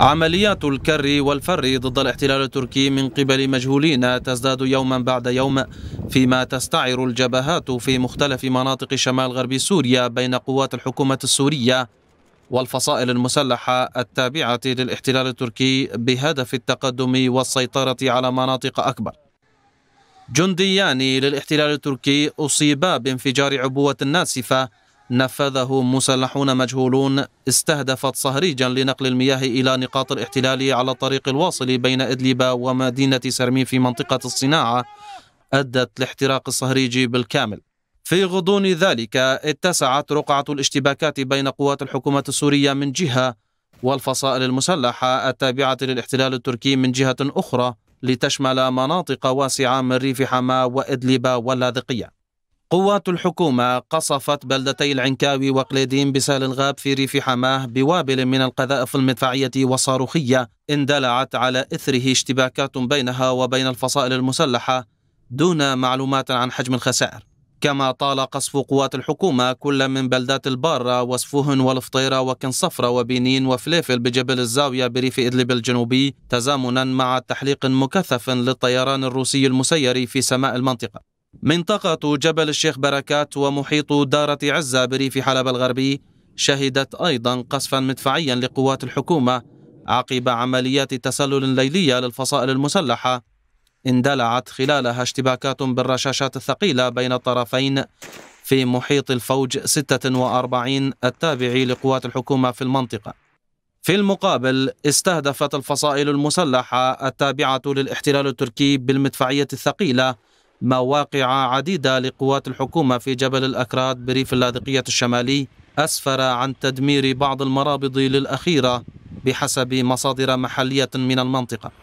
عمليات الكر والفر ضد الاحتلال التركي من قبل مجهولين تزداد يوما بعد يوم فيما تستعر الجبهات في مختلف مناطق شمال غرب سوريا بين قوات الحكومة السورية والفصائل المسلحة التابعة للاحتلال التركي بهدف التقدم والسيطرة على مناطق أكبر جنديان للاحتلال التركي أصيبا بانفجار عبوة ناسفة نفذه مسلحون مجهولون استهدفت صهريجا لنقل المياه إلى نقاط الاحتلال على الطريق الواصل بين إدلب ومدينة سرمين في منطقة الصناعة أدت لاحتراق الصهريج بالكامل في غضون ذلك اتسعت رقعة الاشتباكات بين قوات الحكومة السورية من جهة والفصائل المسلحة التابعة للاحتلال التركي من جهة أخرى لتشمل مناطق واسعة من ريف حماه وإدلب واللاذقية قوات الحكومة قصفت بلدتي العنكاوي وقليدين بسهل الغاب في ريف حماه بوابل من القذائف المدفعية والصاروخية اندلعت على إثره اشتباكات بينها وبين الفصائل المسلحة دون معلومات عن حجم الخسائر كما طال قصف قوات الحكومة كل من بلدات البارة وسفوهن والفطيرة وكنصفرة وبنين وفليفل بجبل الزاوية بريف إدلب الجنوبي تزامنا مع تحليق مكثف للطيران الروسي المسير في سماء المنطقة منطقة جبل الشيخ بركات ومحيط دارة عزة بريف حلب الغربي شهدت أيضا قصفا مدفعيا لقوات الحكومة عقب عمليات تسلل ليلية للفصائل المسلحة اندلعت خلالها اشتباكات بالرشاشات الثقيلة بين الطرفين في محيط الفوج 46 التابع لقوات الحكومة في المنطقة في المقابل استهدفت الفصائل المسلحة التابعة للاحتلال التركي بالمدفعية الثقيلة مواقع عديدة لقوات الحكومة في جبل الأكراد بريف اللاذقية الشمالي أسفر عن تدمير بعض المرابض للأخيرة بحسب مصادر محلية من المنطقة